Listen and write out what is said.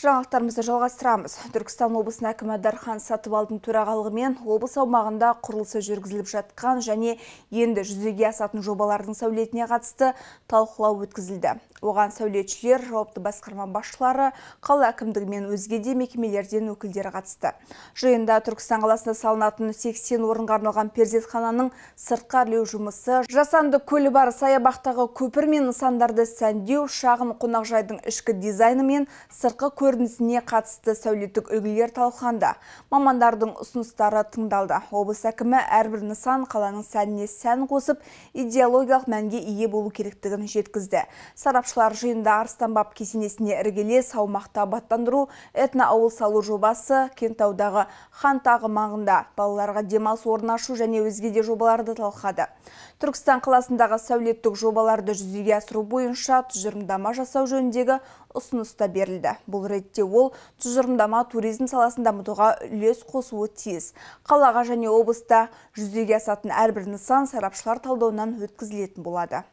Жаңалықтарымызды жалғастырамыз. Түркістан облысының әкімі Дархан Сатыбалдың төрағалығымен облыс аумағында құрылысы жүргізіліп жатқан және енді жүзеге асатын жобалардың сәулетіне қатысты талқылау өткізілді. Оған сәулетшілер, жауапты басқарма басшылары, қала әкімдігі мен өзге де мекемелерден өкілдері қатысты. Жиында Түркістан қаласында салынатын 80 орынға арналған перзентхананың сыртқа әрлеу жұмысы, жасанды көлі бар саябақтағы көпір мен нысандарды сәндеу, шағын қонақжайдың ішкі дизайны мен сыртқы көрінісіне қатысты сәулеттік үлгілер талқыланды мамандардың ұсыныстары тыңдалды облыс әкімі әрбір нысан қаланың сәніне сән қосып идеологиялық мәнге ие болу керектігін жеткізді сарапшылар жиында арыстанбап кесенесіне іргелес аумақты абаттандыру этноауыл салу жобасы кентаудағы хан тағы маңында балаларға демалыс орнын ашу және өзге де жобаларды талқылады түркістан қаласындағы сәулеттік жобаларды жүзеге асыру бойынша тұжырымдама жасау жөніндегі ұсыныс та берілді бұл ретте ол тұжырымдама туризм саласында дамытуға үлес қосуы тиіс қалаға және облыста жүзеге асатын әрбір нысан сарапшылар талдауынан өткізілетін болады